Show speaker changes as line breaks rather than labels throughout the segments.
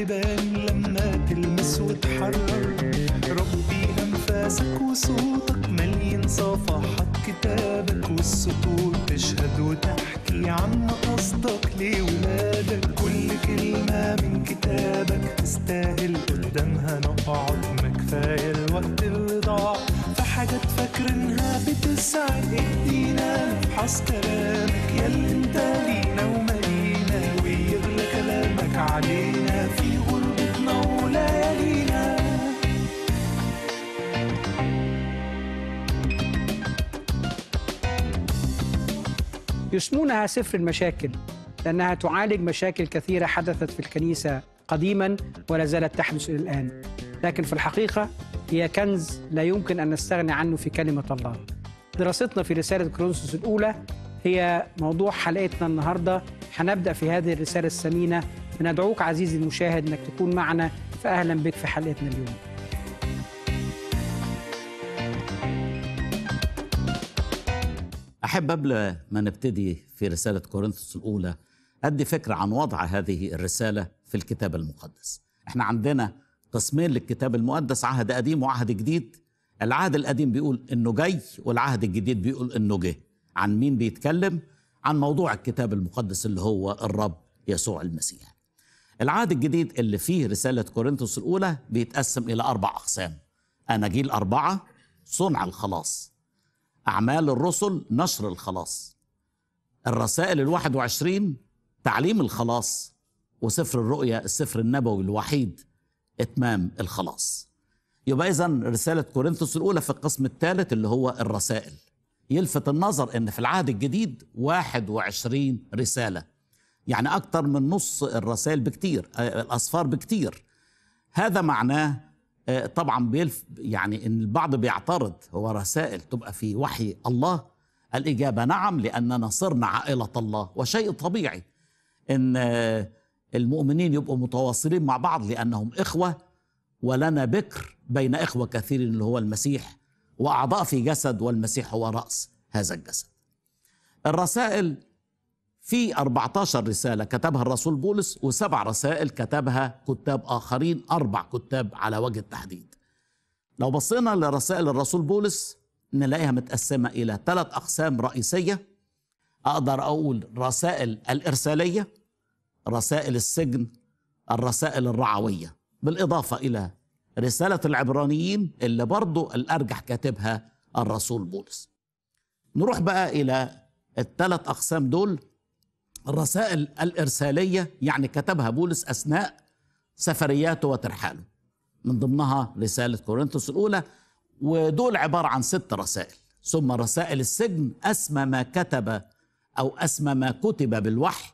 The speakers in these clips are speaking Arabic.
تبان لما تلمس وتحرر ربي أنفاسك وصوتك مليان صفحات كتابك والسطور تشهد وتحكي عما قصدك لولادك كل كلمة من كتابك
تستاهل قدامها نقعد ما كفاية الوقت اللي ضاع في حاجات فاكرينها بتسعد ادينا نفحص كلامك يا اللي انت لينا لينا ويغلى كلامك علينا في يسمونها سفر المشاكل لأنها تعالج مشاكل كثيرة حدثت في الكنيسة قديما ولا زالت تحدث إلى الآن لكن في الحقيقة هي كنز لا يمكن أن نستغني عنه في كلمة الله دراستنا في رسالة كرونسوس الأولى هي موضوع حلقتنا النهاردة هنبدأ في هذه الرسالة الثمينة بندعوك عزيزي المشاهد أنك تكون معنا فأهلا بك في حلقتنا اليوم
أحب قبل ما نبتدي في رسالة كورنثوس الأولى أدي فكرة عن وضع هذه الرسالة في الكتاب المقدس احنا عندنا قسمين للكتاب المقدس عهد قديم وعهد جديد العهد القديم بيقول انه جاي والعهد الجديد بيقول انه جه عن مين بيتكلم عن موضوع الكتاب المقدس اللي هو الرب يسوع المسيح العهد الجديد اللي فيه رسالة كورنثوس الأولى بيتقسم إلى أربع أقسام أناجيل أربعة صنع الخلاص أعمال الرسل نشر الخلاص الرسائل الواحد وعشرين تعليم الخلاص وسفر الرؤيا السفر النبوي الوحيد إتمام الخلاص يبقى إذا رسالة كورنثوس الأولى في القسم الثالث اللي هو الرسائل يلفت النظر أن في العهد الجديد 21 رسالة يعني أكثر من نص الرسائل بكتير آه، الأصفار بكتير هذا معناه آه، طبعا بيلف يعني ان البعض بيعترض هو رسائل تبقى في وحي الله الاجابه نعم لاننا صرنا عائله الله وشيء طبيعي ان آه، المؤمنين يبقوا متواصلين مع بعض لانهم اخوه ولنا بكر بين اخوه كثير اللي هو المسيح واعضاء في جسد والمسيح هو راس هذا الجسد. الرسائل في 14 رسالة كتبها الرسول بولس وسبع رسائل كتبها كتاب آخرين أربع كتاب على وجه التحديد لو بصينا لرسائل الرسول بولس نلاقيها متقسمة إلى ثلاث أقسام رئيسية أقدر أقول رسائل الإرسالية رسائل السجن الرسائل الرعوية بالإضافة إلى رسالة العبرانيين اللي برضو الأرجح كاتبها الرسول بولس نروح بقى إلى الثلاث أقسام دول الرسائل الإرسالية يعني كتبها بولس أثناء سفرياته وترحاله من ضمنها رسالة كورنثوس الأولى ودول عبارة عن ست رسائل ثم رسائل السجن أسمى ما كتب أو أسمى ما كتب بالوحي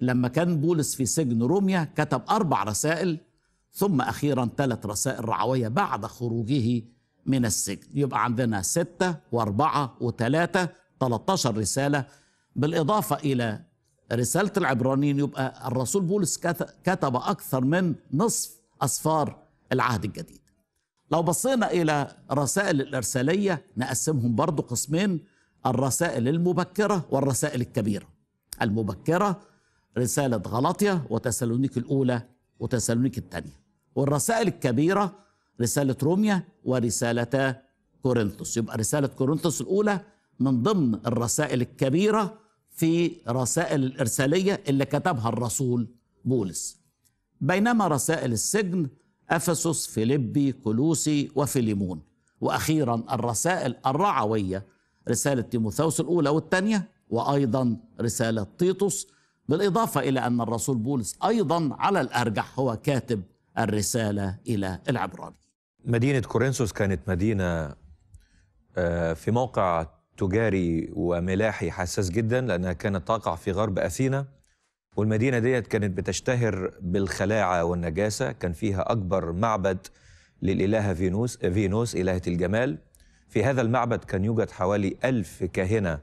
لما كان بولس في سجن روميا كتب أربع رسائل ثم أخيرا ثلاث رسائل رعوية بعد خروجه من السجن يبقى عندنا ستة وأربعة وثلاثة 13 رسالة بالإضافة إلى رسالة العبرانيين يبقى الرسول بولس كتب أكثر من نصف أسفار العهد الجديد لو بصينا إلى رسائل الإرسالية نقسمهم برضو قسمين الرسائل المبكرة والرسائل الكبيرة المبكرة رسالة غلطية وتسالونيك الأولى وتسالونيك الثانية والرسائل الكبيرة رسالة روميا ورسالة كورنثوس يبقى رسالة كورنثوس الأولى من ضمن الرسائل الكبيرة في رسائل الإرسالية اللي كتبها الرسول بولس بينما رسائل السجن أفسس فيلبي كلوسي وفيليمون وأخيرا الرسائل الرعوية رسالة تيموثاوس الأولى والثانية وأيضا رسالة تيطس بالإضافة إلى أن الرسول بولس أيضا على الأرجح هو كاتب الرسالة إلى العبراني
مدينة كورنثوس كانت مدينة آه، في موقع تجاري وملاحي حساس جدا لأنها كانت تقع في غرب أثينا والمدينة ديت كانت بتشتهر بالخلاعة والنجاسة كان فيها أكبر معبد للإلهة فينوس, فينوس إلهة الجمال في هذا المعبد كان يوجد حوالي ألف كاهنة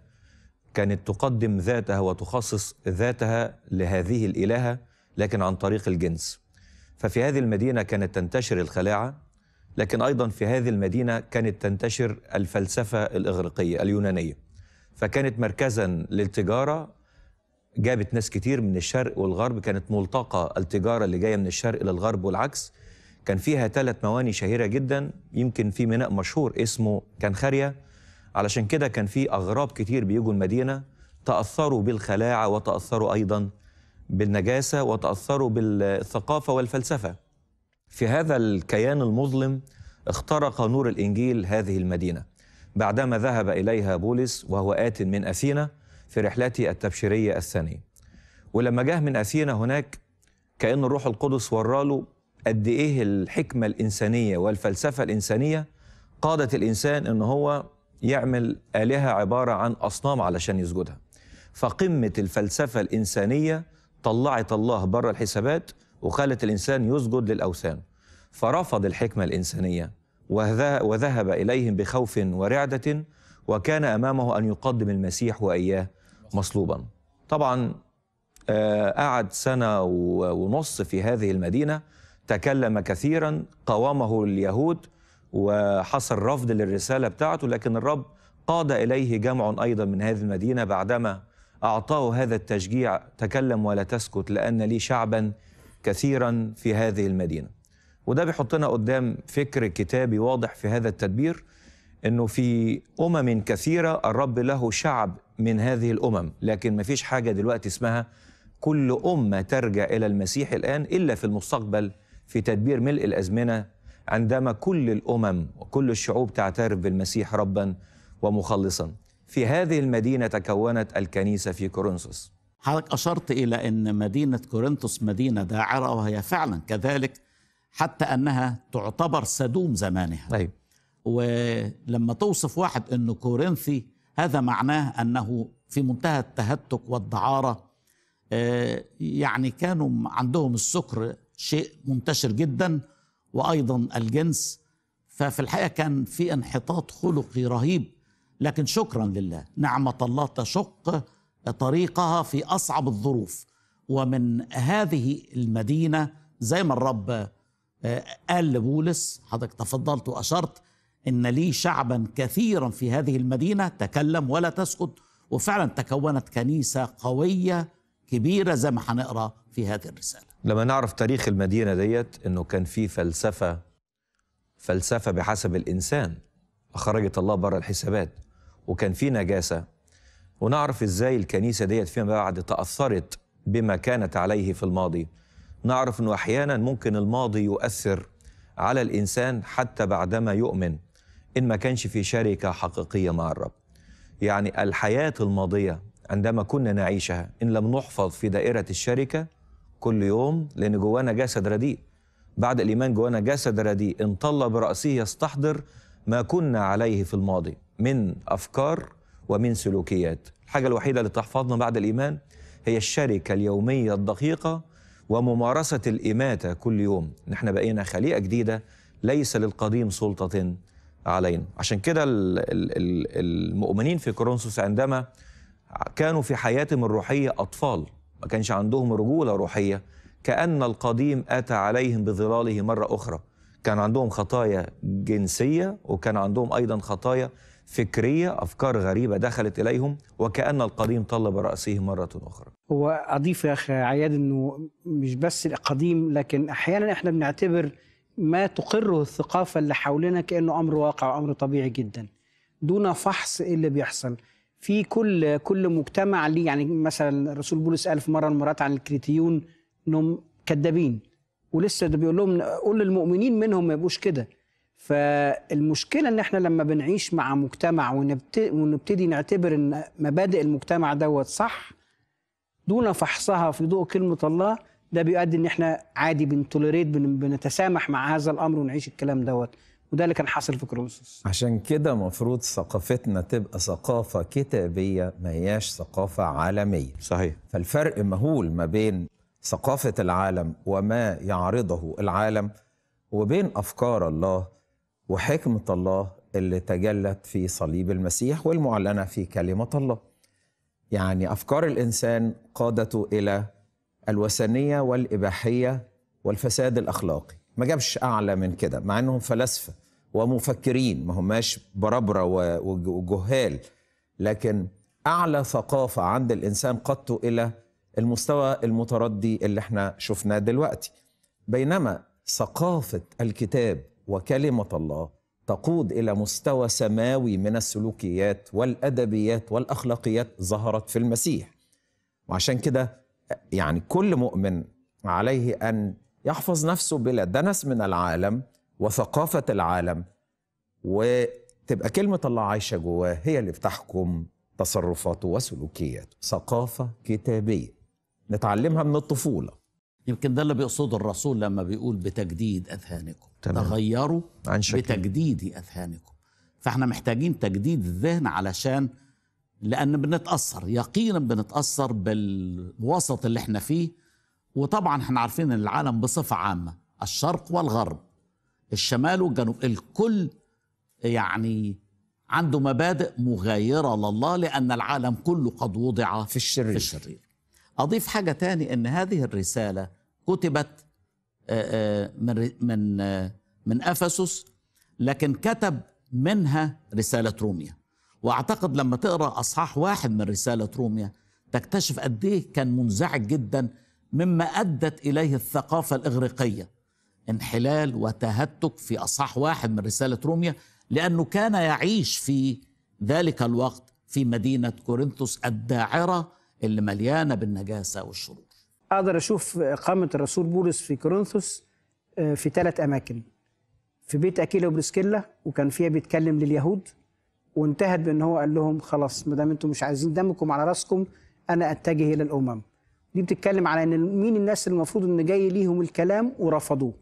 كانت تقدم ذاتها وتخصص ذاتها لهذه الإلهة لكن عن طريق الجنس ففي هذه المدينة كانت تنتشر الخلاعة لكن ايضا في هذه المدينه كانت تنتشر الفلسفه الاغريقيه اليونانيه فكانت مركزا للتجاره جابت ناس كتير من الشرق والغرب كانت ملتقى التجاره اللي جايه من الشرق للغرب والعكس كان فيها ثلاث مواني شهيره جدا يمكن في ميناء مشهور اسمه كانخاريا علشان كده كان في اغراب كتير بيجوا المدينه تاثروا بالخلاعه وتاثروا ايضا بالنجاسه وتاثروا بالثقافه والفلسفه في هذا الكيان المظلم اخترق نور الإنجيل هذه المدينة بعدما ذهب إليها بولس وهو آت من أثينا في رحلته التبشيرية الثانية ولما جاه من أثينا هناك كأن الروح القدس وراله قد إيه الحكمة الإنسانية والفلسفة الإنسانية قادت الإنسان إن هو يعمل آلهة عبارة عن أصنام علشان يسجدها فقمة الفلسفة الإنسانية طلعت الله بره الحسابات وخلت الإنسان يسجد للأوثان فرفض الحكمة الإنسانية وذهب إليهم بخوف ورعدة وكان أمامه أن يقدم المسيح وإياه مصلوبا طبعا آه، قعد سنة ونص في هذه المدينة تكلم كثيرا قاومه اليهود وحصل رفض للرسالة بتاعته لكن الرب قاد إليه جمع أيضا من هذه المدينة بعدما أعطاه هذا التشجيع تكلم ولا تسكت لأن لي شعبا كثيرا في هذه المدينه وده بيحطنا قدام فكر كتابي واضح في هذا التدبير انه في امم كثيره الرب له شعب من هذه الامم لكن ما فيش حاجه دلوقتي اسمها كل امه ترجع الى المسيح الان الا في المستقبل في تدبير ملء الازمنه عندما كل الامم وكل الشعوب تعترف بالمسيح ربا ومخلصا في هذه المدينه تكونت الكنيسه في كورنثوس
حضرتك أشرت إلى أن مدينة كورنثوس مدينة داعرة وهي فعلا كذلك حتى أنها تعتبر سدوم زمانها طيب ولما توصف واحد أنه كورنثي هذا معناه أنه في منتهى التهتك والدعارة آه، يعني كانوا عندهم السكر شيء منتشر جدا وأيضا الجنس ففي الحقيقة كان في انحطاط خلقي رهيب لكن شكرا لله نعمة الله تشق طريقها في اصعب الظروف ومن هذه المدينه زي ما الرب آه، قال لبولس حضرتك تفضلت واشرت ان لي شعبا كثيرا في هذه المدينه تكلم ولا تسكت وفعلا تكونت كنيسه قويه كبيره زي ما هنقرا في هذه الرساله.
لما نعرف تاريخ المدينه ديت انه كان في فلسفه فلسفه بحسب الانسان اخرجت الله بره الحسابات وكان في نجاسه ونعرف ازاي الكنيسه ديت فيما بعد تاثرت بما كانت عليه في الماضي نعرف انه احيانا ممكن الماضي يؤثر على الانسان حتى بعدما يؤمن ان ما كانش في شركه حقيقيه مع الرب يعني الحياه الماضيه عندما كنا نعيشها ان لم نحفظ في دائره الشركه كل يوم لان جوانا جسد رديء بعد الايمان جوانا جسد رديء ان طل براسه يستحضر ما كنا عليه في الماضي من افكار ومن سلوكيات الحاجة الوحيدة اللي تحفظنا بعد الإيمان هي الشركة اليومية الدقيقة وممارسة الإماتة كل يوم نحن بقينا خليقة جديدة ليس للقديم سلطة علينا عشان كده المؤمنين في كورنثوس عندما كانوا في حياتهم الروحية أطفال ما كانش عندهم رجولة روحية كأن القديم أتى عليهم بظلاله مرة أخرى كان عندهم خطايا جنسية وكان عندهم أيضا خطايا فكرية أفكار غريبة دخلت إليهم وكأن القديم طلب رأسه مرة
أخرى هو أضيف يا أخي عياد أنه مش بس القديم لكن أحيانا إحنا بنعتبر ما تقره الثقافة اللي حولنا كأنه أمر واقع وأمر طبيعي جدا دون فحص إيه اللي بيحصل في كل كل مجتمع ليه يعني مثلا الرسول بولس قال في مره المرات عن الكريتيون انهم كذابين ولسه ده بيقول لهم قول للمؤمنين منهم ما يبقوش كده فالمشكله ان احنا لما بنعيش مع مجتمع ونبتدي نعتبر ان مبادئ المجتمع دوت صح دون فحصها في ضوء كلمه الله ده بيؤدي ان احنا عادي بنتوليريت بنتسامح مع هذا الامر ونعيش الكلام دوت وده اللي كان حاصل في كرونسوس
عشان كده مفروض ثقافتنا تبقى ثقافه كتابيه ما هياش ثقافه عالميه صحيح فالفرق مهول ما بين ثقافه العالم وما يعرضه العالم وبين افكار الله وحكمة الله اللي تجلت في صليب المسيح والمعلنة في كلمة الله يعني أفكار الإنسان قادته إلى الوثنية والإباحية والفساد الأخلاقي ما جابش أعلى من كده مع أنهم فلاسفة ومفكرين ما هماش بربرة وجهال لكن أعلى ثقافة عند الإنسان قادته إلى المستوى المتردي اللي احنا شفناه دلوقتي بينما ثقافة الكتاب وكلمه الله تقود الى مستوى سماوي من السلوكيات والادبيات والاخلاقيات ظهرت في المسيح. وعشان كده يعني كل مؤمن عليه ان يحفظ نفسه بلا دنس من العالم وثقافه العالم وتبقى كلمه الله عايشه جواه هي اللي بتحكم تصرفاته وسلوكياته. ثقافه كتابيه نتعلمها من الطفوله. يمكن ده اللي بيقصده الرسول لما بيقول
بتجديد اذهانكم تمام. تغيروا عن شكل. بتجديد اذهانكم فاحنا محتاجين تجديد الذهن علشان لان بنتاثر يقينا بنتاثر بالوسط اللي احنا فيه وطبعا احنا عارفين ان العالم بصفه عامه الشرق والغرب الشمال والجنوب الكل يعني عنده مبادئ مغايره لله لان العالم كله قد وضع في الشرير, في الشرير. أضيف حاجة تاني أن هذه الرسالة كتبت آه، آه، من من آه، من أفسس لكن كتب منها رسالة روميا وأعتقد لما تقرأ أصحاح واحد من رسالة روميا تكتشف قد إيه كان منزعج جدا مما أدت إليه الثقافة الإغريقية انحلال وتهتك في أصحاح واحد من رسالة روميا لأنه كان يعيش في ذلك الوقت في مدينة كورنثوس الداعرة اللي مليانه
بالنجاسه والشرور اقدر اشوف اقامه الرسول بولس في كورنثوس آه، في ثلاث اماكن في بيت اكيلا وبرسكيلا وكان فيها بيتكلم لليهود وانتهت بان هو قال لهم خلاص ما دام انتم مش عايزين دمكم على راسكم انا اتجه الى الامم دي بتتكلم على ان مين الناس اللي المفروض ان جاي ليهم الكلام ورفضوه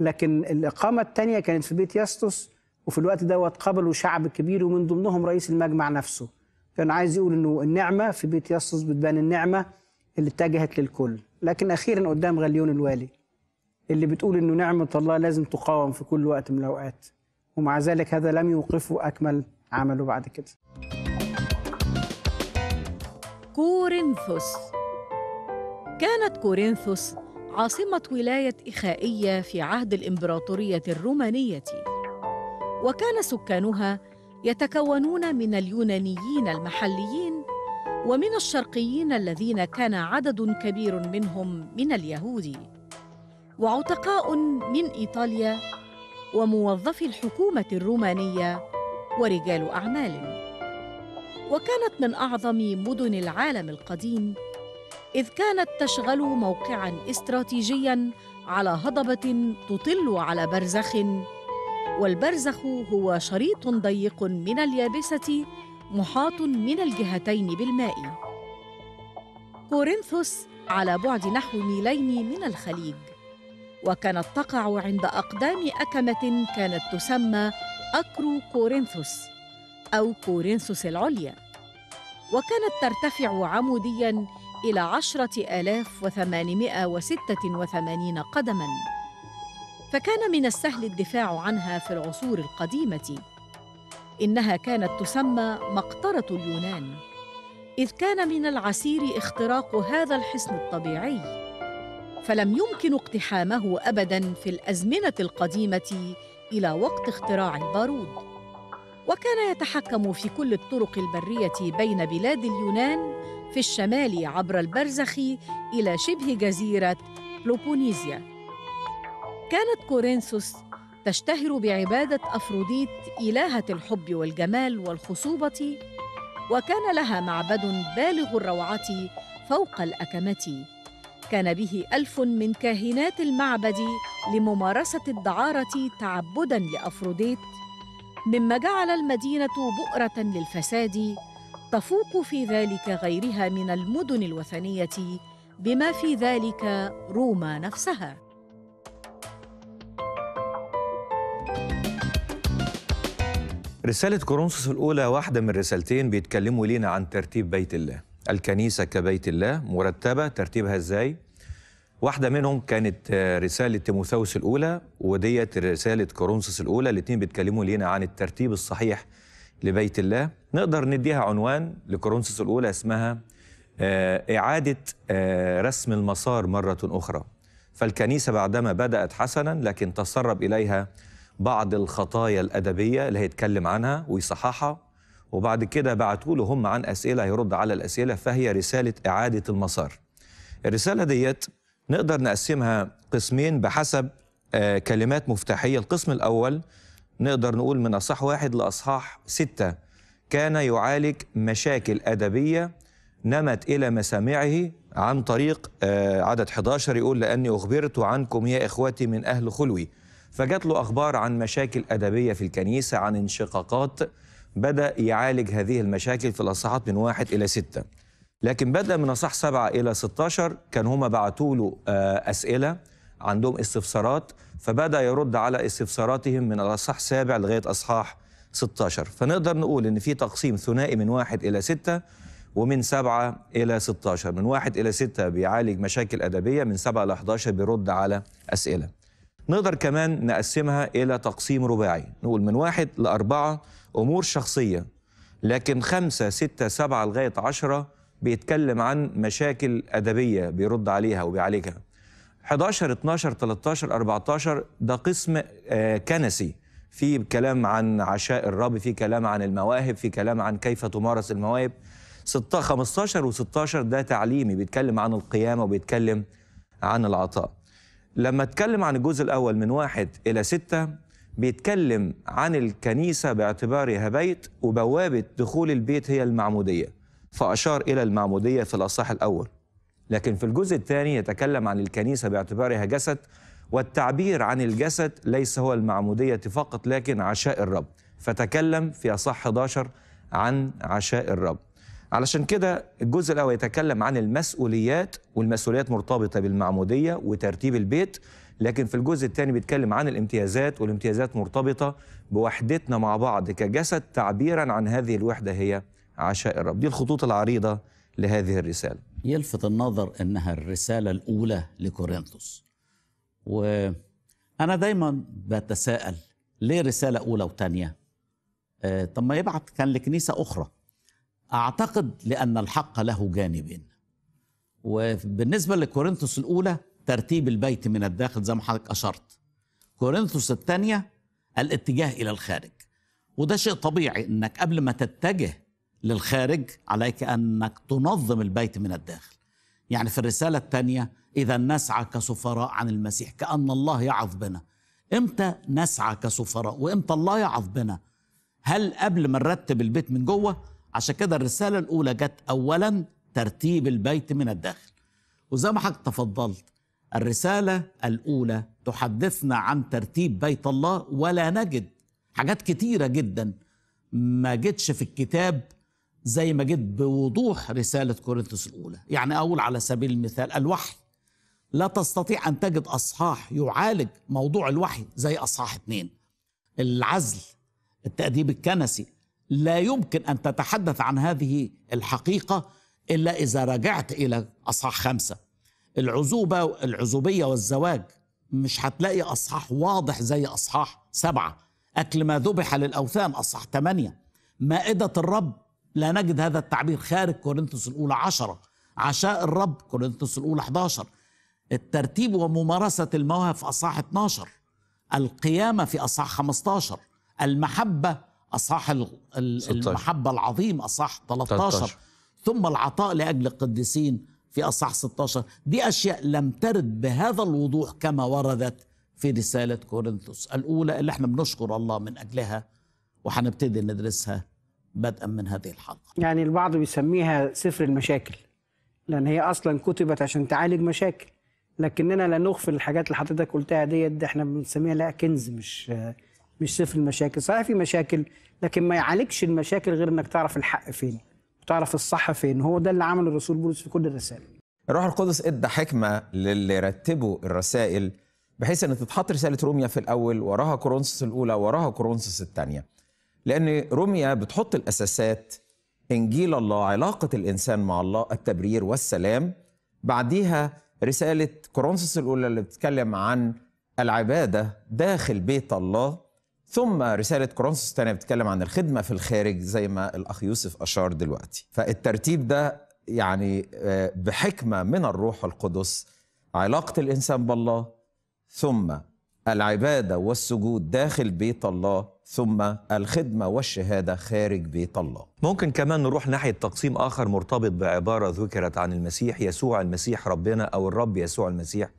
لكن الاقامه الثانيه كانت في بيت ياستوس وفي الوقت دوت قبلوا شعب كبير ومن ضمنهم رئيس المجمع نفسه كان عايز يقول انه النعمه في بيت يسوس بتبان النعمه اللي اتجهت للكل لكن اخيرا قدام غليون الوالي اللي بتقول انه نعمه الله لازم تقاوم في كل وقت من الاوقات ومع ذلك هذا لم يوقفه اكمل عمله بعد كده
كورنثوس كانت كورنثوس عاصمة ولاية إخائية في عهد الإمبراطورية الرومانية وكان سكانها يتكونون من اليونانيين المحليين ومن الشرقيين الذين كان عدد كبير منهم من اليهود وعتقاء من ايطاليا وموظفي الحكومه الرومانيه ورجال اعمال وكانت من اعظم مدن العالم القديم اذ كانت تشغل موقعا استراتيجيا على هضبه تطل على برزخ والبرزخ هو شريط ضيق من اليابسة محاط من الجهتين بالماء كورنثوس على بعد نحو ميلين من الخليج وكانت تقع عند أقدام أكمة كانت تسمى أكرو كورنثوس أو كورنثوس العليا وكانت ترتفع عمودياً إلى عشرة آلاف وثمانمائة وستة وثمانين قدماً فكان من السهل الدفاع عنها في العصور القديمه انها كانت تسمى مقطره اليونان اذ كان من العسير اختراق هذا الحصن الطبيعي فلم يمكن اقتحامه ابدا في الازمنه القديمه الى وقت اختراع البارود وكان يتحكم في كل الطرق البريه بين بلاد اليونان في الشمال عبر البرزخ الى شبه جزيره بلوبونيزيا كانت كورينثوس تشتهر بعبادة أفروديت إلهة الحب والجمال والخصوبة وكان لها معبد بالغ الروعة فوق الأكمة كان به ألف من كاهنات المعبد لممارسة الدعارة تعبداً لأفروديت مما جعل المدينة بؤرة للفساد تفوق في ذلك غيرها من المدن الوثنية بما في ذلك روما نفسها
رسالة كورنثوس الأولى واحدة من رسالتين بيتكلموا لينا عن ترتيب بيت الله الكنيسة كبيت الله مرتبة ترتيبها إزاي واحدة منهم كانت رسالة تيموثاوس الأولى وديت رسالة كورنثوس الأولى الاتنين بيتكلموا لينا عن الترتيب الصحيح لبيت الله نقدر نديها عنوان لكورنثوس الأولى اسمها آه، إعادة آه، رسم المسار مرة أخرى فالكنيسة بعدما بدأت حسنا لكن تسرب إليها بعض الخطايا الأدبية اللي هيتكلم عنها ويصححها وبعد كده بعتوا له هم عن أسئلة هيرد على الأسئلة فهي رسالة إعادة المسار الرسالة ديت نقدر نقسمها قسمين بحسب آه، كلمات مفتاحية القسم الأول نقدر نقول من أصح واحد لأصحاح ستة كان يعالج مشاكل أدبية نمت إلى مسامعه عن طريق آه، عدد 11 يقول لأني أخبرت عنكم يا إخوتي من أهل خلوي فجات له أخبار عن مشاكل أدبية في الكنيسة عن انشقاقات بدأ يعالج هذه المشاكل في الأصحاحات من واحد إلى ستة لكن بدأ من اصحاح سبعة إلى 16 كان هما بعتوا له آه، أسئلة عندهم استفسارات فبدأ يرد على استفساراتهم من الاصحاح سابع لغاية أصحاح 16 فنقدر نقول إن في تقسيم ثنائي من واحد إلى ستة ومن سبعة إلى 16 من واحد إلى ستة بيعالج مشاكل أدبية من سبعة إلى 11 بيرد على أسئلة نقدر كمان نقسمها إلى تقسيم رباعي نقول من واحد لأربعة أمور شخصية لكن خمسة ستة سبعة لغاية عشرة بيتكلم عن مشاكل أدبية بيرد عليها وبيعالجها 11 12 13 14 ده قسم آه، كنسي في كلام عن عشاء الرب في كلام عن المواهب في كلام عن كيف تمارس المواهب 15 و16 ده تعليمي بيتكلم عن القيامة وبيتكلم عن العطاء لما اتكلم عن الجزء الأول من واحد إلى ستة بيتكلم عن الكنيسة باعتبارها بيت وبوابة دخول البيت هي المعمودية فأشار إلى المعمودية في الأصح الأول لكن في الجزء الثاني يتكلم عن الكنيسة باعتبارها جسد والتعبير عن الجسد ليس هو المعمودية فقط لكن عشاء الرب فتكلم في أصح 11 عن عشاء الرب علشان كده الجزء الاول يتكلم عن المسؤوليات والمسؤوليات مرتبطه بالمعموديه وترتيب البيت لكن في الجزء الثاني بيتكلم عن الامتيازات والامتيازات مرتبطه بوحدتنا مع بعض كجسد تعبيرا عن هذه الوحده هي عشاء الرب دي الخطوط العريضه لهذه الرساله يلفت
النظر انها الرساله الاولى لكورنثوس وانا دايما بتساءل ليه رساله اولى وثانيه آه، طب ما يبعت كان لكنيسه اخرى أعتقد لأن الحق له جانبين وبالنسبة لكورنثوس الأولى ترتيب البيت من الداخل زي ما حضرتك أشرت كورنثوس الثانية الاتجاه إلى الخارج وده شيء طبيعي أنك قبل ما تتجه للخارج عليك أنك تنظم البيت من الداخل يعني في الرسالة الثانية إذا نسعى كسفراء عن المسيح كأن الله يعظ بنا إمتى نسعى كسفراء وإمتى الله يعظ بنا هل قبل ما نرتب البيت من جوه عشان كده الرسالة الأولى جت أولا ترتيب البيت من الداخل وزي ما حضرتك تفضلت الرسالة الأولى تحدثنا عن ترتيب بيت الله ولا نجد حاجات كتيرة جدا ما جتش في الكتاب زي ما جت بوضوح رسالة كورنثوس الأولى يعني أقول على سبيل المثال الوحي لا تستطيع أن تجد أصحاح يعالج موضوع الوحي زي أصحاح اتنين العزل التأديب الكنسي لا يمكن أن تتحدث عن هذه الحقيقة إلا إذا رجعت إلى أصحاح خمسة العزوبة العزوبية والزواج مش هتلاقي أصحاح واضح زي أصحاح سبعة أكل ما ذبح للأوثان أصحاح ثمانية مائدة الرب لا نجد هذا التعبير خارج كورنثوس الأولى عشرة عشاء الرب كورنثوس الأولى 11 الترتيب وممارسة المواهب في أصحاح 12 القيامة في أصحاح 15 المحبة أصح المحبة العظيم أصح 13, 13 ثم العطاء لأجل القديسين في أصح 16 دي أشياء لم ترد بهذا الوضوح كما وردت في رسالة كورنثوس الأولى اللي احنا بنشكر الله من أجلها وهنبتدي ندرسها بدءا من هذه الحلقة
يعني البعض بيسميها سفر المشاكل لأن هي أصلا كتبت عشان تعالج مشاكل لكننا لا نغفل الحاجات اللي حضرتك قلتها ديت دي احنا بنسميها لا كنز مش مش صفر المشاكل صحيح في مشاكل لكن ما يعالجش المشاكل غير انك تعرف الحق فين وتعرف الصح فين هو ده اللي عمله الرسول بولس في كل الرسائل
الروح القدس ادى حكمه للي رتبوا الرسائل بحيث ان تتحط رساله روميا في الاول وراها كورنثوس الاولى وراها كورنثوس الثانيه لان روميا بتحط الاساسات انجيل الله علاقه الانسان مع الله التبرير والسلام بعديها رساله كورنثوس الاولى اللي بتتكلم عن العباده داخل بيت الله ثم رسالة كورنثوس الثانية بتتكلم عن الخدمة في الخارج زي ما الأخ يوسف أشار دلوقتي فالترتيب ده يعني آه، بحكمة من الروح القدس علاقة الإنسان بالله ثم العبادة والسجود داخل بيت الله ثم الخدمة والشهادة خارج
بيت الله ممكن كمان نروح ناحية تقسيم آخر مرتبط بعبارة ذكرت عن المسيح يسوع المسيح ربنا أو الرب يسوع المسيح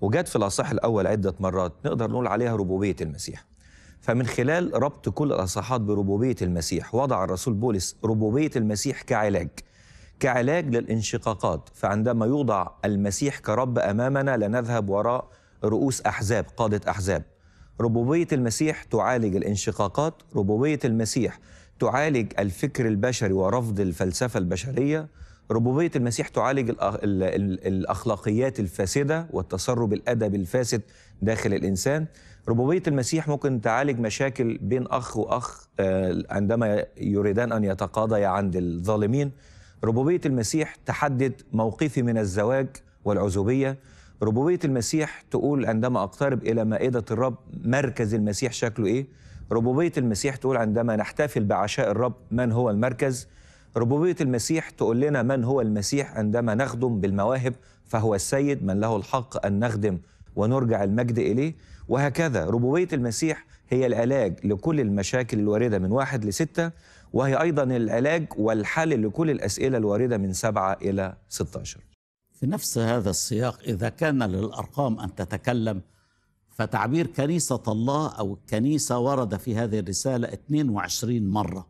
وجات في الأصح الأول عدة مرات نقدر نقول عليها ربوبية المسيح فمن خلال ربط كل الاصحاحات بربوبيه المسيح وضع الرسول بولس ربوبيه المسيح كعلاج كعلاج للانشقاقات فعندما يوضع المسيح كرب امامنا لا نذهب وراء رؤوس احزاب قاده احزاب ربوبيه المسيح تعالج الانشقاقات ربوبيه المسيح تعالج الفكر البشري ورفض الفلسفه البشريه ربوبيه المسيح تعالج الاخلاقيات الفاسده والتسرب الادبي الفاسد داخل الانسان ربوبيه المسيح ممكن تعالج مشاكل بين اخ واخ آه، عندما يريدان ان يتقاضيا عند الظالمين ربوبيه المسيح تحدد موقفي من الزواج والعزوبيه ربوبيه المسيح تقول عندما اقترب الى مائده الرب مركز المسيح شكله ايه ربوبيه المسيح تقول عندما نحتفل بعشاء الرب من هو المركز ربوبيه المسيح تقول لنا من هو المسيح عندما نخدم بالمواهب فهو السيد من له الحق ان نخدم ونرجع المجد إليه وهكذا ربوبية المسيح هي العلاج لكل المشاكل الواردة من واحد لستة وهي أيضا العلاج والحل لكل الأسئلة الواردة من سبعة إلى 16
في نفس هذا السياق إذا كان للأرقام أن تتكلم فتعبير كنيسة الله أو الكنيسة ورد في هذه الرسالة 22 مرة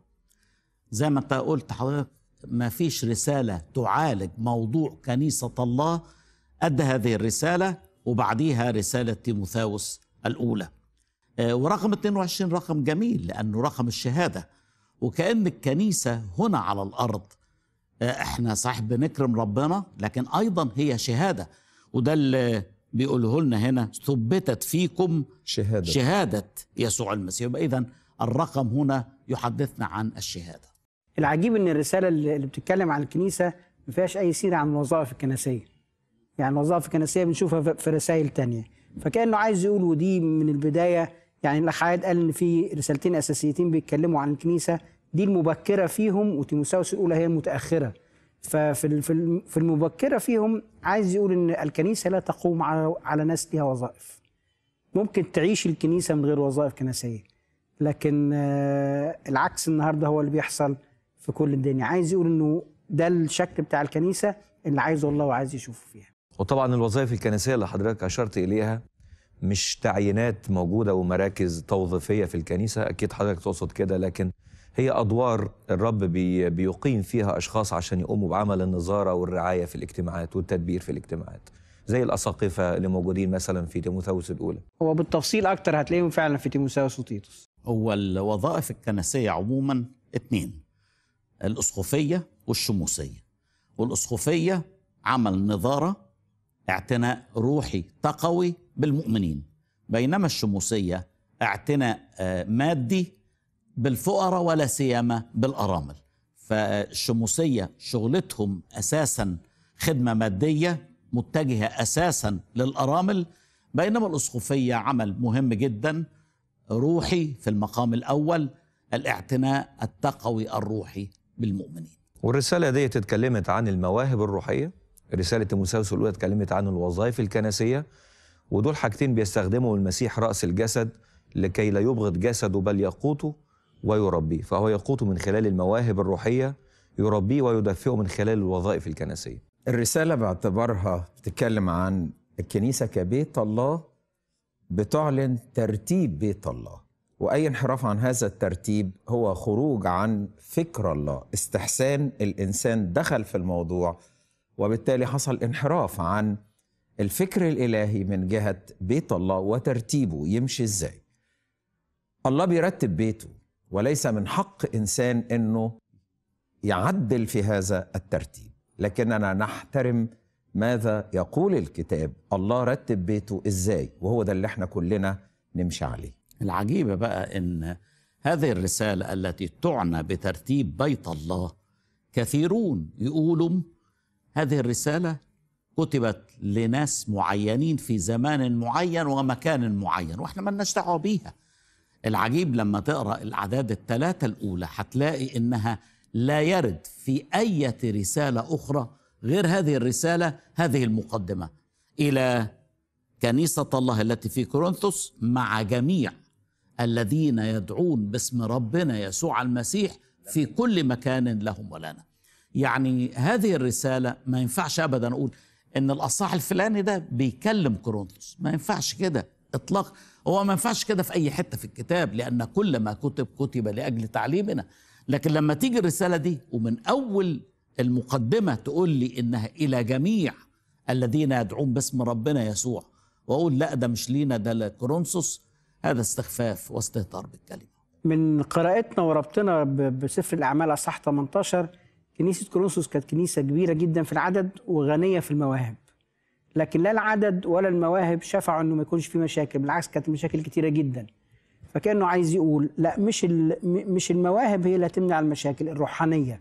زي ما أنت قلت حضرتك ما فيش رسالة تعالج موضوع كنيسة الله قد هذه الرسالة وبعديها رسالة تيموثاوس الأولى آه، ورقم 22 رقم جميل لأنه رقم الشهادة وكأن الكنيسة هنا على الأرض آه، احنا صحيح بنكرم ربنا لكن أيضا هي شهادة وده اللي بيقوله لنا هنا ثبتت فيكم شهادة, شهادة يسوع المسيح إذا الرقم هنا يحدثنا عن الشهادة
العجيب ان الرساله اللي بتتكلم عن الكنيسه ما فيهاش اي سيره عن الوظائف الكنسيه يعني الوظائف الكنسيه بنشوفها في رسائل تانية فكانه عايز يقول ودي من البدايه يعني الاخ قال ان في رسالتين اساسيتين بيتكلموا عن الكنيسه دي المبكره فيهم وتيموساوس الاولى هي المتاخره ففي في المبكره فيهم عايز يقول ان الكنيسه لا تقوم على على ناس ليها وظائف ممكن تعيش الكنيسه من غير وظائف كنسيه لكن آه، العكس النهارده هو اللي بيحصل في كل الدنيا عايز يقول انه ده الشكل بتاع الكنيسه اللي عايزه الله وعايز يشوفه فيها
وطبعا الوظائف الكنسيه اللي حضرتك اشرت اليها مش تعيينات موجوده ومراكز توظيفيه في الكنيسه اكيد حضرتك تقصد كده لكن هي ادوار الرب بيقيم فيها اشخاص عشان يقوموا بعمل النظاره والرعايه في الاجتماعات والتدبير في الاجتماعات زي الاساقفه اللي موجودين مثلا في تيموثاوس الاولى هو بالتفصيل اكتر هتلاقيهم فعلا في تيموثاوس وتيتوس هو الوظائف الكنسيه عموما
اتنين الاسقفيه والشموسيه والاسقفيه عمل نظاره اعتناء روحي تقوي بالمؤمنين بينما الشموسية اعتناء آه، مادي بالفقراء ولا سيما بالأرامل فالشموسية شغلتهم أساسا خدمة مادية متجهة أساسا للأرامل بينما الأسقفية عمل مهم جدا روحي في المقام الأول الاعتناء التقوي
الروحي بالمؤمنين والرسالة دي اتكلمت عن المواهب الروحية رساله تيموثاوس الاولى اتكلمت عن الوظائف الكنسيه ودول حاجتين بيستخدمه المسيح راس الجسد لكي لا يبغض جسده بل يقوته ويربيه فهو يقوته من خلال المواهب الروحيه يربيه ويدفئه من خلال الوظائف الكنسيه
الرساله باعتبارها بتتكلم عن الكنيسه كبيت الله بتعلن ترتيب بيت الله واي انحراف عن هذا الترتيب هو خروج عن فكر الله استحسان الانسان دخل في الموضوع وبالتالي حصل انحراف عن الفكر الالهي من جهه بيت الله وترتيبه يمشي ازاي الله بيرتب بيته وليس من حق انسان انه يعدل في هذا الترتيب لكننا نحترم ماذا يقول الكتاب الله رتب بيته ازاي وهو ده اللي احنا كلنا نمشي عليه العجيبه بقى ان هذه الرساله التي تعنى
بترتيب بيت الله كثيرون يقولوا هذه الرسالة كتبت لناس معينين في زمان معين ومكان معين واحنا ما لناش دعوة بيها العجيب لما تقرأ الأعداد الثلاثة الأولى هتلاقي إنها لا يرد في أي رسالة أخرى غير هذه الرسالة هذه المقدمة إلى كنيسة الله التي في كورنثوس مع جميع الذين يدعون باسم ربنا يسوع المسيح في كل مكان لهم ولنا يعني هذه الرسالة ما ينفعش أبدا أقول إن الأصح الفلاني ده بيكلم كورنثوس ما ينفعش كده إطلاق هو ما ينفعش كده في أي حتة في الكتاب لأن كل ما كتب كتب لأجل تعليمنا لكن لما تيجي الرسالة دي ومن أول المقدمة تقول لي إنها إلى جميع الذين يدعون باسم ربنا يسوع وأقول لا ده مش لينا ده لكورنثوس هذا استخفاف واستهتار بالكلمة
من قراءتنا وربطنا بسفر الأعمال أصح 18 كنيسة كولونسوس كانت كنيسة كبيرة جدا في العدد وغنية في المواهب لكن لا العدد ولا المواهب شفعوا انه ما يكونش في مشاكل بالعكس كانت مشاكل كتيرة جدا فكأنه عايز يقول لا مش مش المواهب هي اللي هتمنع المشاكل الروحانية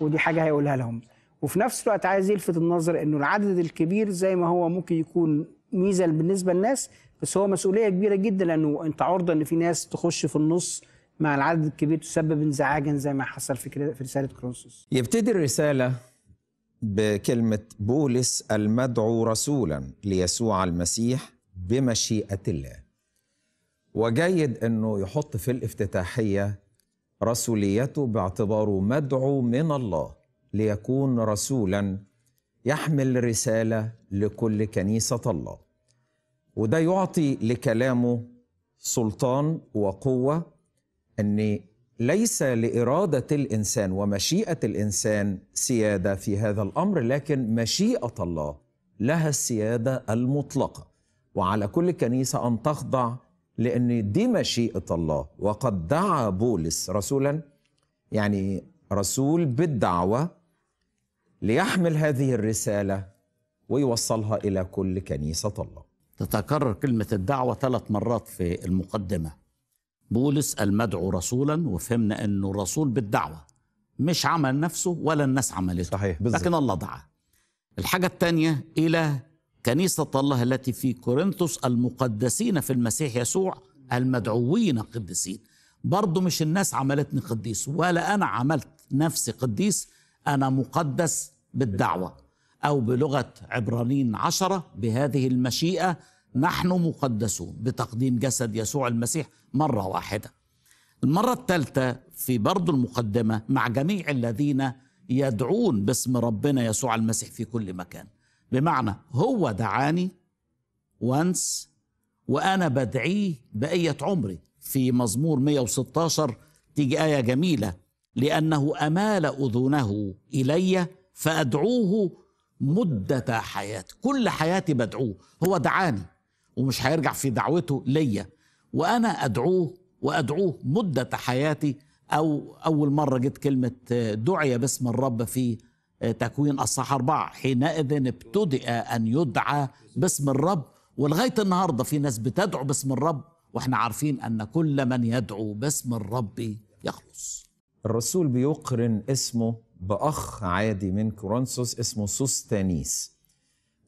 ودي حاجة هيقولها لهم وفي نفس الوقت عايز يلفت النظر انه العدد الكبير زي ما هو ممكن يكون ميزة بالنسبة للناس بس هو مسؤولية كبيرة جدا لانه انت عرضة ان في ناس تخش في النص مع العدد الكبير تسبب انزعاجا زي ما حصل في رساله كرونسوس
يبتدي الرساله بكلمه بولس المدعو رسولا ليسوع المسيح بمشيئه الله وجيد انه يحط في الافتتاحيه رسوليته باعتباره مدعو من الله ليكون رسولا يحمل رساله لكل كنيسه الله وده يعطي لكلامه سلطان وقوه ان ليس لاراده الانسان ومشيئه الانسان سياده في هذا الامر لكن مشيئه الله لها السياده المطلقه وعلى كل كنيسه ان تخضع لان دي مشيئه الله وقد دعا بولس رسولا يعني رسول بالدعوه ليحمل هذه الرساله ويوصلها الى كل كنيسه الله تتكرر كلمه الدعوه ثلاث مرات
في المقدمه بولس المدعو رسولا وفهمنا انه الرسول بالدعوه مش عمل نفسه ولا الناس عملته صحيح بالزبط. لكن الله دعا الحاجه الثانيه الى كنيسه الله التي في كورنثوس المقدسين في المسيح يسوع المدعوين قديسين برضه مش الناس عملتني قديس ولا انا عملت نفسي قديس انا مقدس بالدعوه او بلغه عبرانيين عشره بهذه المشيئه نحن مقدسون بتقديم جسد يسوع المسيح مرة واحدة المرة الثالثة في برضو المقدمة مع جميع الذين يدعون باسم ربنا يسوع المسيح في كل مكان بمعنى هو دعاني وانس وأنا بدعيه بقية عمري في مزمور 116 تيجي آية جميلة لأنه أمال أذنه إلي فأدعوه مدة حياتي كل حياتي بدعوه هو دعاني ومش هيرجع في دعوته ليا وانا ادعوه وادعوه مده حياتي او اول مره جت كلمه آه، دعي باسم الرب في آه، تكوين اصحاح اربعه حينئذ ابتدأ ان يدعى باسم الرب ولغايه النهارده في ناس بتدعو باسم الرب واحنا عارفين ان كل من يدعو باسم الرب يخلص.
الرسول بيقرن اسمه باخ عادي من كورنثوس اسمه سوستانيس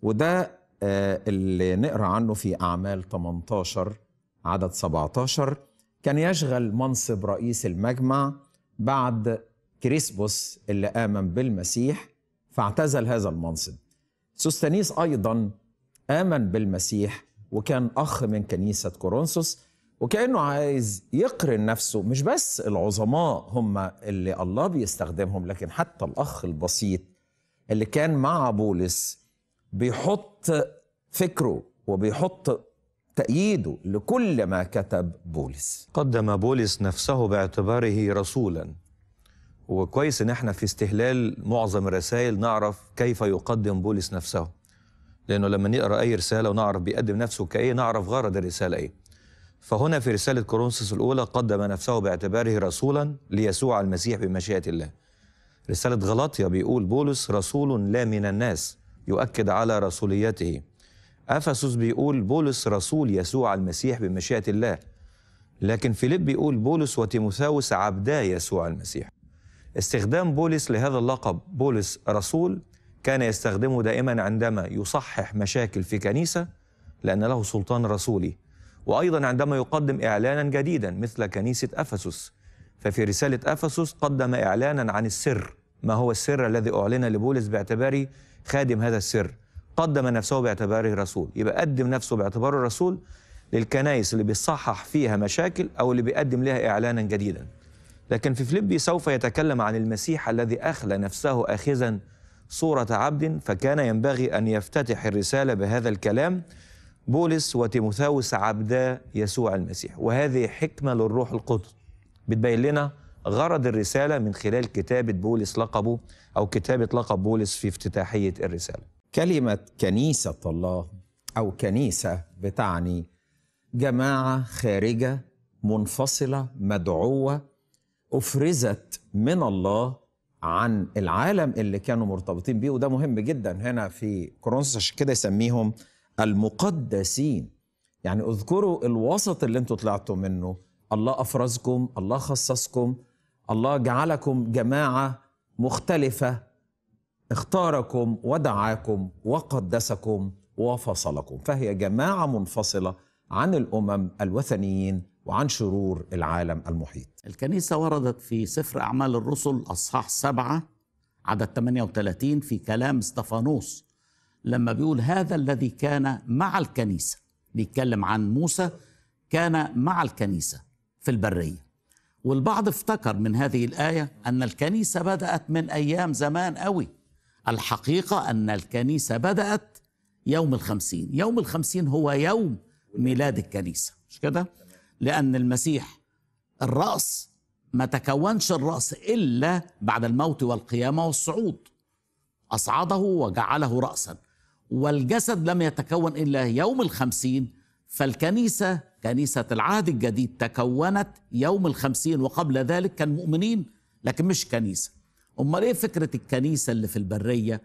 وده آه، اللي نقرا عنه في اعمال 18 عدد 17 كان يشغل منصب رئيس المجمع بعد كريسبوس اللي امن بالمسيح فاعتزل هذا المنصب سوستانيس ايضا امن بالمسيح وكان اخ من كنيسه كورنثوس وكانه عايز يقرن نفسه مش بس العظماء هم اللي الله بيستخدمهم لكن حتى الاخ البسيط اللي كان مع بولس بيحط فكره وبيحط تأييده لكل ما كتب بولس قدم بولس نفسه باعتباره رسولا
وكويس ان احنا في استهلال معظم الرسائل نعرف كيف يقدم بولس نفسه لانه لما نقرا اي رساله ونعرف بيقدم نفسه كايه نعرف غرض الرساله ايه فهنا في رساله كورنثوس الاولى قدم نفسه باعتباره رسولا ليسوع المسيح بمشيئه الله رساله غلاطيا بيقول بولس رسول لا من الناس يؤكد على رسوليته أفسس بيقول بولس رسول يسوع المسيح بمشيئة الله لكن فيليب بيقول بولس وتيموثاوس عبدا يسوع المسيح استخدام بولس لهذا اللقب بولس رسول كان يستخدمه دائما عندما يصحح مشاكل في كنيسة لأن له سلطان رسولي وأيضا عندما يقدم إعلانا جديدا مثل كنيسة أفسس ففي رسالة أفسس قدم إعلانا عن السر ما هو السر الذي أعلن لبولس باعتباره خادم هذا السر قدم نفسه باعتباره رسول يبقى قدم نفسه باعتباره رسول للكنائس اللي بيصحح فيها مشاكل أو اللي بيقدم لها إعلانا جديدا لكن في فليبي سوف يتكلم عن المسيح الذي أخلى نفسه أخذا صورة عبد فكان ينبغي أن يفتتح الرسالة بهذا الكلام بولس وتيموثاوس عبدا يسوع المسيح وهذه حكمة للروح القدس بتبين لنا غرض الرسالة من
خلال كتابة بولس لقبه أو كتابة لقب بولس في افتتاحية الرسالة كلمة كنيسة الله أو كنيسة بتعني جماعة خارجة منفصلة مدعوة أفرزت من الله عن العالم اللي كانوا مرتبطين بيه وده مهم جدا هنا في كورنثوس عشان كده يسميهم المقدسين يعني اذكروا الوسط اللي انتوا طلعتوا منه الله افرزكم الله خصصكم الله جعلكم جماعه مختلفه اختاركم ودعاكم وقدسكم وفصلكم فهي جماعه منفصله عن الامم الوثنيين وعن شرور العالم المحيط. الكنيسه وردت في سفر اعمال
الرسل اصحاح سبعه عدد 38 في كلام استفانوس لما بيقول هذا الذي كان مع الكنيسه بيتكلم عن موسى كان مع الكنيسه في البريه والبعض افتكر من هذه الآية أن الكنيسة بدأت من أيام زمان قوي الحقيقة أن الكنيسة بدأت يوم الخمسين يوم الخمسين هو يوم ميلاد الكنيسة مش كده؟ لأن المسيح الرأس ما تكونش الرأس إلا بعد الموت والقيامة والصعود أصعده وجعله رأسا والجسد لم يتكون إلا يوم الخمسين فالكنيسة كنيسة العهد الجديد تكونت يوم الخمسين وقبل ذلك كان مؤمنين لكن مش كنيسة أمال إيه فكرة الكنيسة اللي في البرية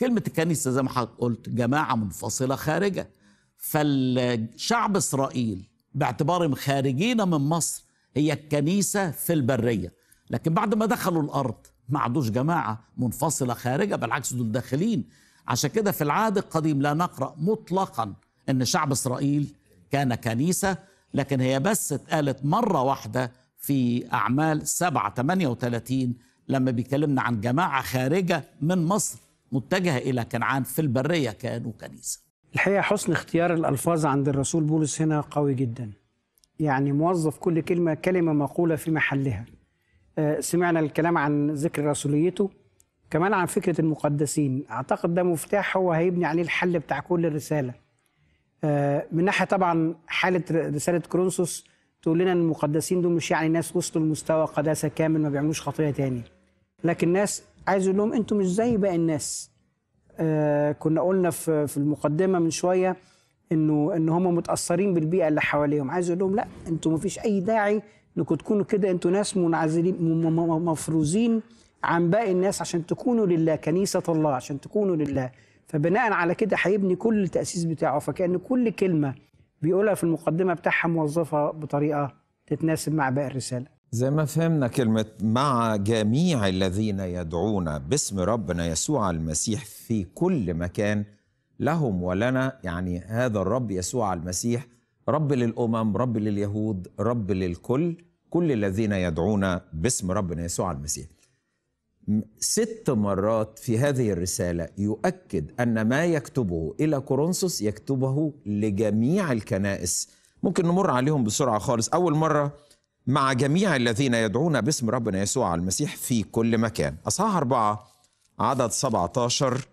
كلمة الكنيسة زي ما حضرتك قلت جماعة منفصلة خارجة فالشعب إسرائيل باعتبارهم خارجين من مصر هي الكنيسة في البرية لكن بعد ما دخلوا الأرض ما عندوش جماعة منفصلة خارجة بالعكس دول داخلين عشان كده في العهد القديم لا نقرأ مطلقا أن شعب إسرائيل كان كنيسة لكن هي بس اتقالت مرة واحدة في أعمال 7 38 لما بيكلمنا عن جماعة خارجة من مصر متجهة إلى كنعان في البرية
كانوا كنيسة الحقيقة حسن اختيار الألفاظ عند الرسول بولس هنا قوي جدا يعني موظف كل كلمة كلمة مقولة في محلها آه، سمعنا الكلام عن ذكر رسوليته كمان عن فكرة المقدسين أعتقد ده مفتاح هو هيبني عليه الحل بتاع كل الرسالة آه، من ناحيه طبعا حاله رساله كرونسوس تقول لنا ان المقدسين دول مش يعني ناس وصلوا لمستوى قداسه كامل ما بيعملوش خطيه تاني لكن ناس عايز اقول لهم انتوا مش زي باقي الناس آه كنا قلنا في في المقدمه من شويه انه ان هم متاثرين بالبيئه اللي حواليهم عايز اقول لهم لا انتوا ما فيش اي داعي انكم تكونوا كده انتوا ناس منعزلين مفروزين عن باقي الناس عشان تكونوا لله كنيسه الله عشان تكونوا لله فبناء على كده هيبني كل التاسيس بتاعه فكان كل كلمه بيقولها في المقدمه بتاعها موظفه بطريقه تتناسب مع باقي الرساله
زي ما فهمنا كلمة مع جميع الذين يدعون باسم ربنا يسوع المسيح في كل مكان لهم ولنا يعني هذا الرب يسوع المسيح رب للأمم رب لليهود رب للكل كل الذين يدعون باسم ربنا يسوع المسيح ست مرات في هذه الرسالة يؤكد أن ما يكتبه إلى كورنثوس يكتبه لجميع الكنائس ممكن نمر عليهم بسرعة خالص أول مرة مع جميع الذين يدعون باسم ربنا يسوع المسيح في كل مكان أصحاح أربعة عدد 17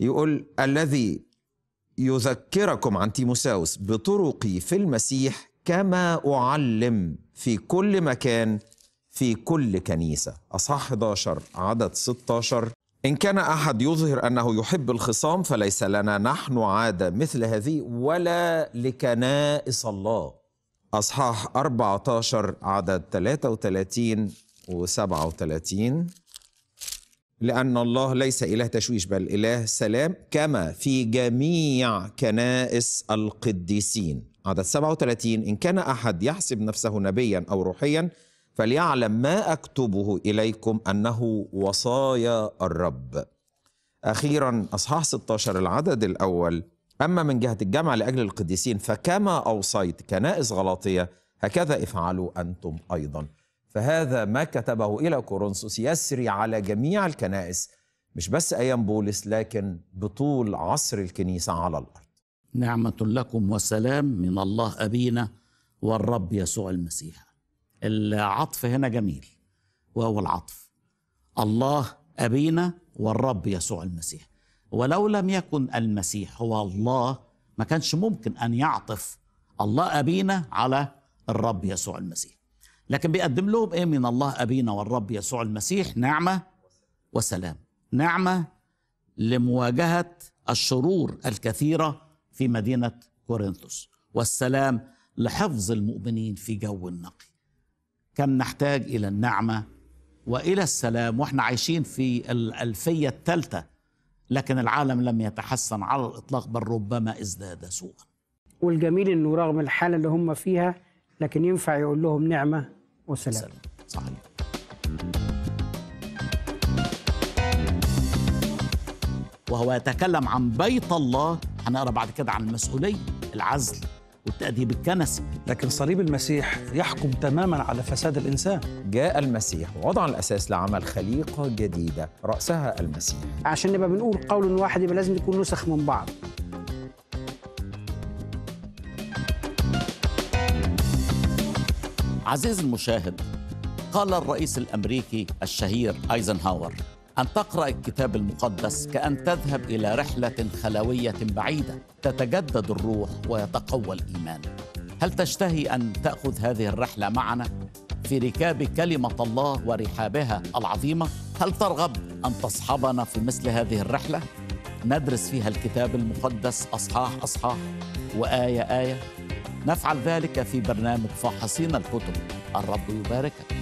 يقول الذي يذكركم عن تيموساوس بطرقي في المسيح كما أعلم في كل مكان في كل كنيسة أصح 11 عدد 16 إن كان أحد يظهر أنه يحب الخصام فليس لنا نحن عادة مثل هذه ولا لكنائس الله أصحاح 14 عدد 33 و 37 لأن الله ليس إله تشويش بل إله سلام كما في جميع كنائس القديسين عدد 37 إن كان أحد يحسب نفسه نبيا أو روحيا فليعلم ما اكتبه اليكم انه وصايا الرب. اخيرا اصحاح 16 العدد الاول اما من جهه الجامعه لاجل القديسين فكما اوصيت كنائس غلاطيه هكذا افعلوا انتم ايضا. فهذا ما كتبه الى كورنثوس يسري على جميع الكنائس مش بس ايام بولس لكن بطول عصر الكنيسه على الارض. نعمه لكم وسلام من الله
ابينا والرب يسوع المسيح. العطف هنا جميل وهو العطف الله أبينا والرب يسوع المسيح ولو لم يكن المسيح هو الله ما كانش ممكن أن يعطف الله أبينا على الرب يسوع المسيح لكن بيقدم لهم إيه من الله أبينا والرب يسوع المسيح نعمة وسلام نعمة لمواجهة الشرور الكثيرة في مدينة كورنثوس والسلام لحفظ المؤمنين في جو النقي كم نحتاج إلى النعمة وإلى السلام وإحنا عايشين في الألفية الثالثة لكن العالم لم يتحسن على الإطلاق بل ربما ازداد سوءا
والجميل أنه رغم الحالة اللي هم فيها لكن ينفع يقول لهم نعمة وسلام
سلام. صحيح وهو يتكلم عن بيت الله هنقرا بعد كده عن المسؤوليه العزل والتأديب
بالكنس لكن صليب المسيح يحكم تماما على فساد الإنسان جاء المسيح ووضع الأساس لعمل خليقة جديدة رأسها المسيح عشان نبقى بنقول قول واحد
يبقى لازم يكون نسخ من بعض
عزيزي المشاهد قال الرئيس الامريكي الشهير ايزنهاور أن تقرأ الكتاب المقدس كأن تذهب إلى رحلة خلوية بعيدة تتجدد الروح ويتقوى الإيمان هل تشتهي أن تأخذ هذه الرحلة معنا في ركاب كلمة الله ورحابها العظيمة؟ هل ترغب أن تصحبنا في مثل هذه الرحلة؟ ندرس فيها الكتاب المقدس أصحاح أصحاح وآية آية نفعل ذلك في برنامج فاحصين الكتب الرب يباركك